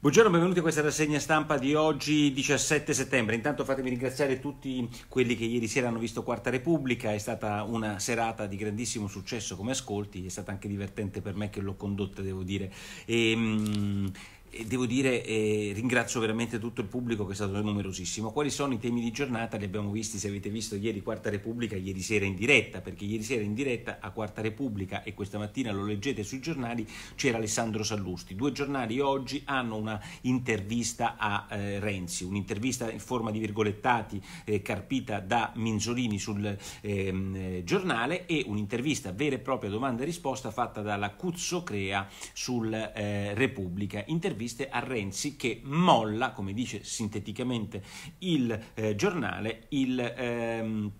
Buongiorno, benvenuti a questa rassegna stampa di oggi 17 settembre. Intanto fatemi ringraziare tutti quelli che ieri sera hanno visto Quarta Repubblica, è stata una serata di grandissimo successo come ascolti, è stata anche divertente per me che l'ho condotta, devo dire. E, ehm, devo dire, eh, ringrazio veramente tutto il pubblico che è stato numerosissimo. Quali sono i temi di giornata? Li abbiamo visti, se avete visto, ieri Quarta Repubblica, ieri sera in diretta, perché ieri sera in diretta a Quarta Repubblica e questa mattina lo leggete sui giornali, c'era Alessandro Sallusti. Due giornali oggi hanno una intervista a eh, Renzi, un'intervista in forma di virgolettati eh, carpita da Minzolini sul ehm, eh, giornale e un'intervista vera e propria domanda e risposta fatta dalla Cuzzo Crea sul eh, Repubblica. Intervista interviste a Renzi che molla, come dice sinteticamente il eh, giornale, il... Ehm,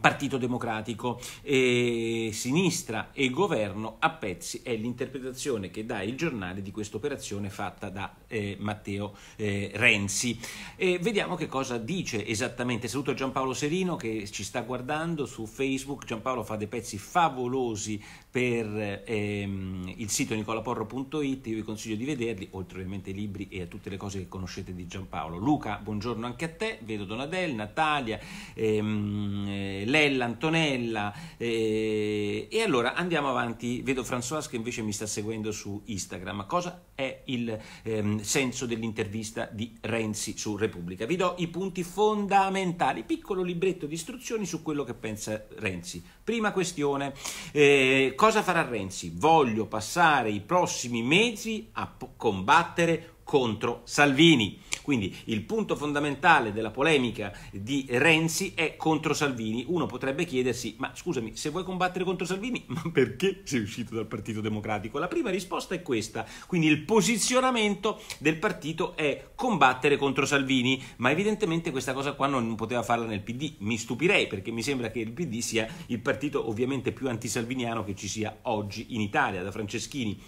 Partito Democratico, e sinistra e governo a pezzi è l'interpretazione che dà il giornale di questa operazione fatta da eh, Matteo eh, Renzi. E vediamo che cosa dice esattamente. Saluto Giampaolo Serino che ci sta guardando su Facebook. Giampaolo fa dei pezzi favolosi per ehm, il sito nicolaporro.it, io vi consiglio di vederli, oltre ovviamente ai libri e a tutte le cose che conoscete di Giampaolo. Luca, buongiorno anche a te, vedo Donadel, Natalia, ehm, eh, Lella, Antonella eh, e allora andiamo avanti, vedo François che invece mi sta seguendo su Instagram. Cosa è il... Ehm, senso dell'intervista di Renzi su Repubblica. Vi do i punti fondamentali, piccolo libretto di istruzioni su quello che pensa Renzi. Prima questione, eh, cosa farà Renzi? Voglio passare i prossimi mesi a combattere contro Salvini. Quindi il punto fondamentale della polemica di Renzi è contro Salvini. Uno potrebbe chiedersi, ma scusami, se vuoi combattere contro Salvini, ma perché sei uscito dal Partito Democratico? La prima risposta è questa, quindi il posizionamento del partito è combattere contro Salvini, ma evidentemente questa cosa qua non poteva farla nel PD, mi stupirei perché mi sembra che il PD sia il partito ovviamente più antisalviniano che ci sia oggi in Italia, da Franceschini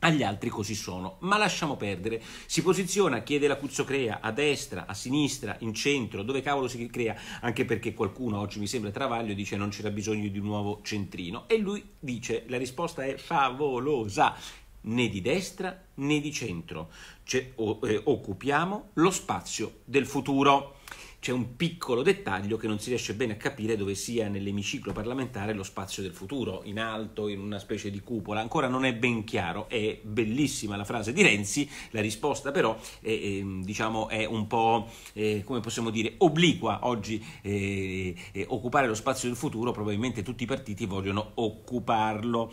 agli altri così sono, ma lasciamo perdere, si posiziona, chiede la Cuzzocrea a destra, a sinistra, in centro, dove cavolo si crea, anche perché qualcuno oggi mi sembra Travaglio dice non c'era bisogno di un nuovo centrino e lui dice la risposta è favolosa, né di destra né di centro, cioè, o, eh, occupiamo lo spazio del futuro c'è un piccolo dettaglio che non si riesce bene a capire dove sia nell'emiciclo parlamentare lo spazio del futuro, in alto, in una specie di cupola, ancora non è ben chiaro, è bellissima la frase di Renzi, la risposta però è, è, ehm, diciamo, è un po', eh, come possiamo dire, obliqua oggi eh, eh, occupare lo spazio del futuro, probabilmente tutti i partiti vogliono occuparlo.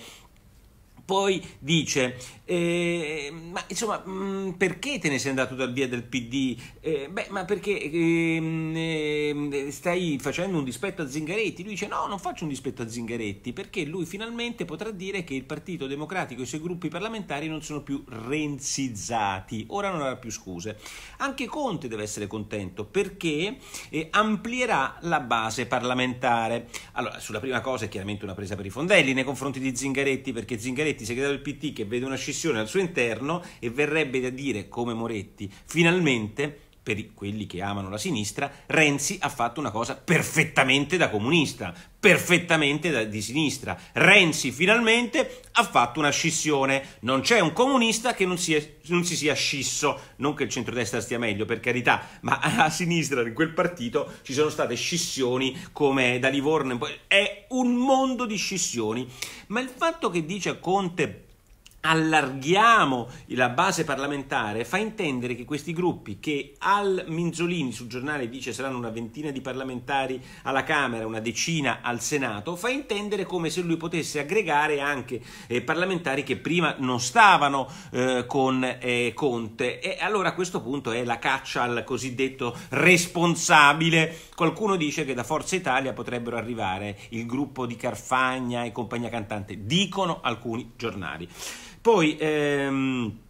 Poi dice, eh, ma insomma, mh, mm, perché te ne sei andato dal via del PD? Eh, beh, ma perché ehm, eh, stai facendo un dispetto a Zingaretti? Lui dice, no, non faccio un dispetto a Zingaretti, perché lui finalmente potrà dire che il Partito Democratico e i suoi gruppi parlamentari non sono più renzizzati. Ora non avrà più scuse. Anche Conte deve essere contento, perché eh, amplierà la base parlamentare. Allora, sulla prima cosa è chiaramente una presa per i fondelli nei confronti di Zingaretti, perché Zingaretti Moretti, segretario del PT, che vede una scissione al suo interno e verrebbe da dire, come Moretti, finalmente per quelli che amano la sinistra, Renzi ha fatto una cosa perfettamente da comunista, perfettamente da, di sinistra. Renzi finalmente ha fatto una scissione. Non c'è un comunista che non, sia, non si sia scisso. Non che il centrodestra stia meglio, per carità, ma a sinistra in quel partito ci sono state scissioni come da Livorno. È un mondo di scissioni. Ma il fatto che dice Conte allarghiamo la base parlamentare fa intendere che questi gruppi che al Minzolini sul giornale dice saranno una ventina di parlamentari alla Camera, una decina al Senato, fa intendere come se lui potesse aggregare anche eh, parlamentari che prima non stavano eh, con eh, Conte e allora a questo punto è la caccia al cosiddetto responsabile. Qualcuno dice che da Forza Italia potrebbero arrivare il gruppo di Carfagna e compagnia cantante, dicono alcuni giornali. Poi... Ehm,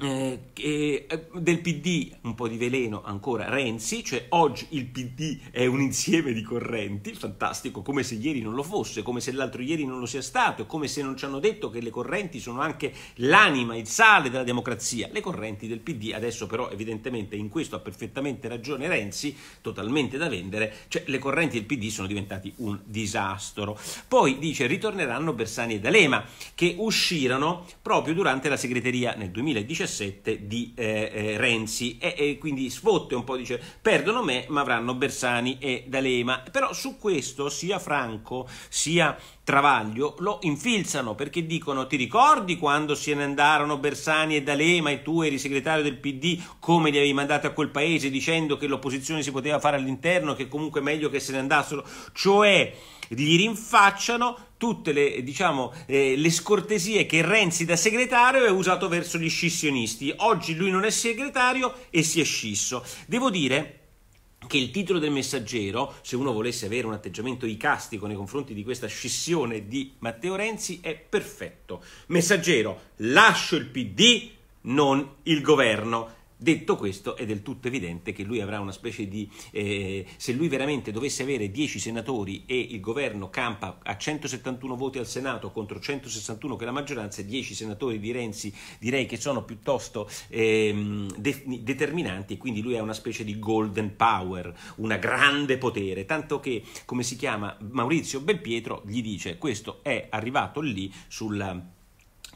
eh, eh, del PD un po' di veleno ancora Renzi, cioè oggi il PD è un insieme di correnti, fantastico, come se ieri non lo fosse, come se l'altro ieri non lo sia stato, come se non ci hanno detto che le correnti sono anche l'anima, il sale della democrazia, le correnti del PD, adesso però evidentemente in questo ha perfettamente ragione Renzi, totalmente da vendere, cioè le correnti del PD sono diventate un disastro. Poi dice ritorneranno Bersani e D'Alema che uscirono proprio durante la segreteria nel 2017 2017 di eh, eh, Renzi e, e, quindi sfotte un po' dice perdono me ma avranno Bersani e D'Alema però su questo sia Franco sia Travaglio lo infilzano perché dicono ti ricordi quando se ne andarono Bersani e D'Alema e tu eri segretario del PD come li avevi mandati a quel paese dicendo che l'opposizione si poteva fare all'interno che comunque è meglio che se ne andassero cioè gli rinfacciano tutte le, diciamo, eh, le scortesie che Renzi da segretario ha usato verso gli scissionisti oggi lui non è segretario e si è scisso devo dire che il titolo del messaggero, se uno volesse avere un atteggiamento icastico nei confronti di questa scissione di Matteo Renzi, è perfetto. Messaggero, lascio il PD, non il governo. Detto questo, è del tutto evidente che lui avrà una specie di. Eh, se lui veramente dovesse avere 10 senatori e il governo campa a 171 voti al Senato contro 161 che è la maggioranza, 10 senatori di Renzi direi che sono piuttosto eh, de- determinanti e quindi lui ha una specie di golden power, un grande potere. Tanto che, come si chiama Maurizio Belpietro, gli dice: Questo è arrivato lì sulla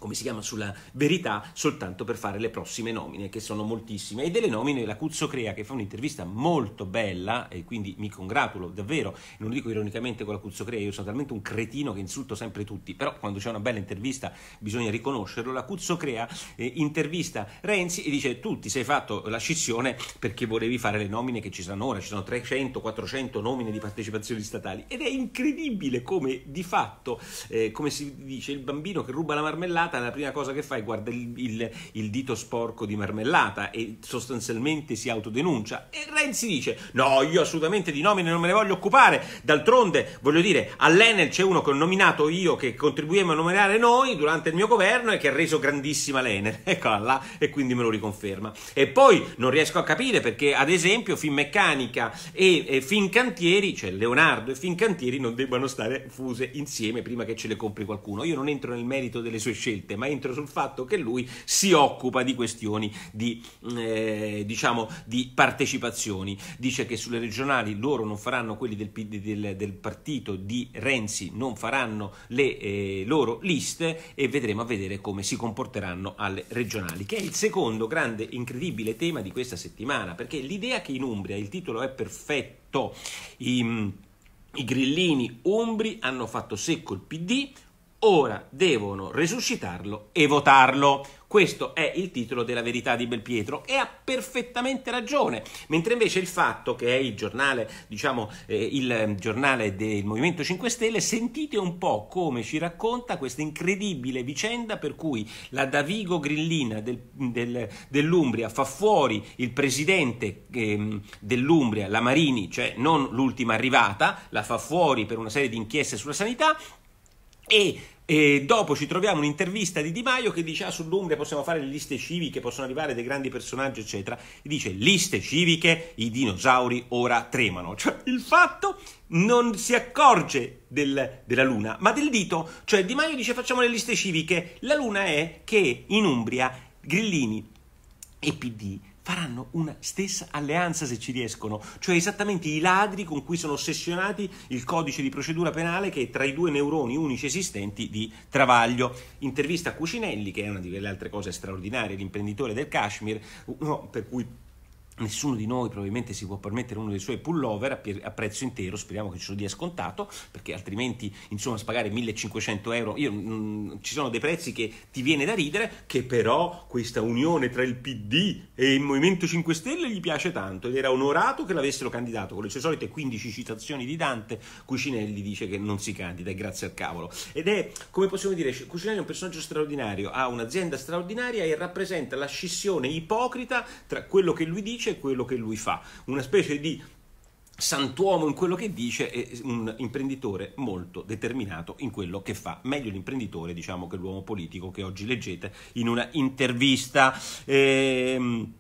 come si chiama, sulla verità soltanto per fare le prossime nomine, che sono moltissime. E delle nomine la Cuzzo Crea, che fa un'intervista molto bella, e quindi mi congratulo davvero, non lo dico ironicamente con la Cuzzo Crea, io sono talmente un cretino che insulto sempre tutti, però quando c'è una bella intervista bisogna riconoscerlo, la Cuzzo Crea eh, intervista Renzi e dice tu ti sei fatto la scissione perché volevi fare le nomine che ci saranno ora, ci sono 300, 400 nomine di partecipazioni statali ed è incredibile come di fatto, eh, come si dice, il bambino che ruba la marmellata marmellata, la prima cosa che fa è guardare il, il, il, dito sporco di marmellata e sostanzialmente si autodenuncia. E Renzi dice: No, io assolutamente di nomine non me ne voglio occupare. D'altronde, voglio dire, all'Enel c'è uno che ho nominato io, che contribuiamo a nominare noi durante il mio governo e che ha reso grandissima l'Enel. Eccola là, e quindi me lo riconferma. E poi non riesco a capire perché, ad esempio, Finmeccanica e, e Fincantieri, cioè Leonardo e Fincantieri, non debbano stare fuse insieme prima che ce le compri qualcuno. Io non entro nel merito delle sue scelte scelte, ma entro sul fatto che lui si occupa di questioni di, mm, eh, diciamo, di partecipazioni. Dice che sulle regionali loro non faranno, quelli del, del, del partito di Renzi non faranno le eh, loro liste e vedremo a vedere come si comporteranno alle regionali, che è il secondo grande, incredibile tema di questa settimana, perché l'idea che in Umbria il titolo è perfetto, i, i grillini umbri hanno fatto secco il PD, ora devono resuscitarlo e votarlo. Questo è il titolo della verità di Belpietro e ha perfettamente ragione, mentre invece il fatto che è il giornale, diciamo, eh, il ehm, giornale del Movimento 5 Stelle, sentite un po' come ci racconta questa incredibile vicenda per cui la Davigo Grillina del, del, dell'Umbria fa fuori il presidente eh, dell'Umbria, la Marini, cioè non l'ultima arrivata, la fa fuori per una serie di inchieste sulla sanità e e dopo ci troviamo un'intervista di Di Maio che dice: Ah, sull'Umbria possiamo fare le liste civiche, possono arrivare dei grandi personaggi, eccetera. E dice: Liste civiche, i dinosauri ora tremano. Cioè, il fatto non si accorge del, della Luna, ma del dito. Cioè, Di Maio dice: Facciamo le liste civiche. La Luna è che in Umbria Grillini e PD faranno una stessa alleanza se ci riescono, cioè esattamente i ladri con cui sono ossessionati il codice di procedura penale che è tra i due neuroni unici esistenti di Travaglio. Intervista a Cucinelli, che è una di quelle altre cose straordinarie, l'imprenditore del Kashmir, uno per cui Nessuno di noi probabilmente si può permettere uno dei suoi pullover a prezzo intero, speriamo che ce lo dia scontato, perché altrimenti insomma pagare 1500 euro, io, mh, mm, ci sono dei prezzi che ti viene da ridere, che però questa unione tra il PD e il Movimento 5 Stelle gli piace tanto ed era onorato che l'avessero candidato, con le sue solite 15 citazioni di Dante, Cucinelli dice che non si candida e grazie al cavolo. Ed è, come possiamo dire, Cucinelli è un personaggio straordinario, ha un'azienda straordinaria e rappresenta la scissione ipocrita tra quello che lui dice dice e quello che lui fa, una specie di santuomo in quello che dice e un imprenditore molto determinato in quello che fa. Meglio l'imprenditore, diciamo, che l'uomo politico che oggi leggete in una intervista. Ehm,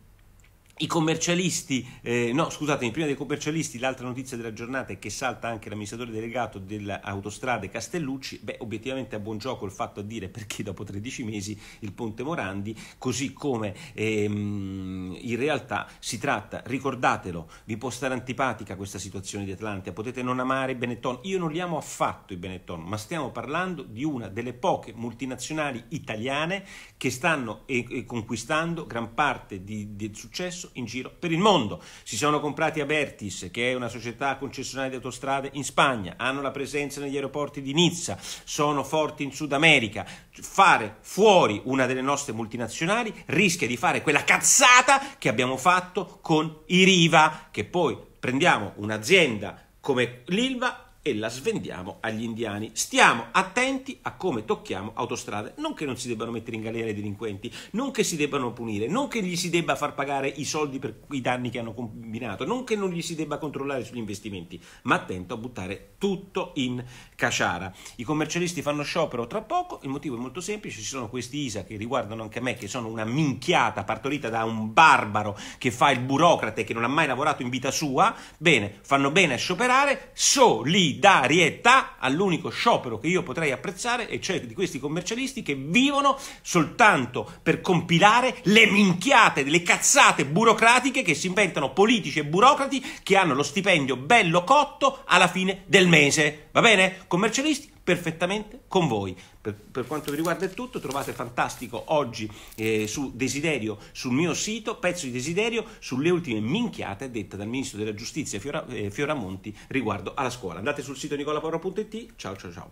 i commercialisti, eh, no scusatemi, prima dei commercialisti l'altra notizia della giornata è che salta anche l'amministratore delegato dell'autostrade Castellucci, beh obiettivamente a buon gioco il fatto a dire perché dopo 13 mesi il ponte Morandi, così come ehm, in realtà si tratta, ricordatelo, vi può stare antipatica questa situazione di Atlantia, potete non amare Benetton, io non li amo affatto i Benetton, ma stiamo parlando di una delle poche multinazionali italiane che stanno eh, conquistando gran parte di, del successo successo in giro per il mondo. Si sono comprati a Bertis, che è una società concessionaria di autostrade in Spagna, hanno la presenza negli aeroporti di Nizza, sono forti in Sud America. Fare fuori una delle nostre multinazionali rischia di fare quella cazzata che abbiamo fatto con i Riva, che poi prendiamo un'azienda come l'Ilva e la svendiamo agli indiani. Stiamo attenti a come tocchiamo autostrade, non che non si debbano mettere in galera i delinquenti, non che si debbano punire, non che gli si debba far pagare i soldi per i danni che hanno combinato, non che non gli si debba controllare sugli investimenti, ma attento a buttare tutto in caciara. I commercialisti fanno sciopero tra poco, il motivo è molto semplice, ci sono questi ISA che riguardano anche me, che sono una minchiata partorita da un barbaro che fa il burocrate, che non ha mai lavorato in vita sua, bene, fanno bene a scioperare, soli solidarietà all'unico sciopero che io potrei apprezzare, e cioè di questi commercialisti che vivono soltanto per compilare le minchiate, le cazzate burocratiche che si inventano politici e burocrati che hanno lo stipendio bello cotto alla fine del mese. Va bene? Commercialisti perfettamente con voi. Per, per, quanto vi riguarda è tutto, trovate Fantastico oggi eh, su Desiderio sul mio sito, pezzo di Desiderio sulle ultime minchiate dette dal Ministro della Giustizia Fiora, eh, Fioramonti riguardo alla scuola. Andate sul sito nicolaporro.it, ciao ciao ciao.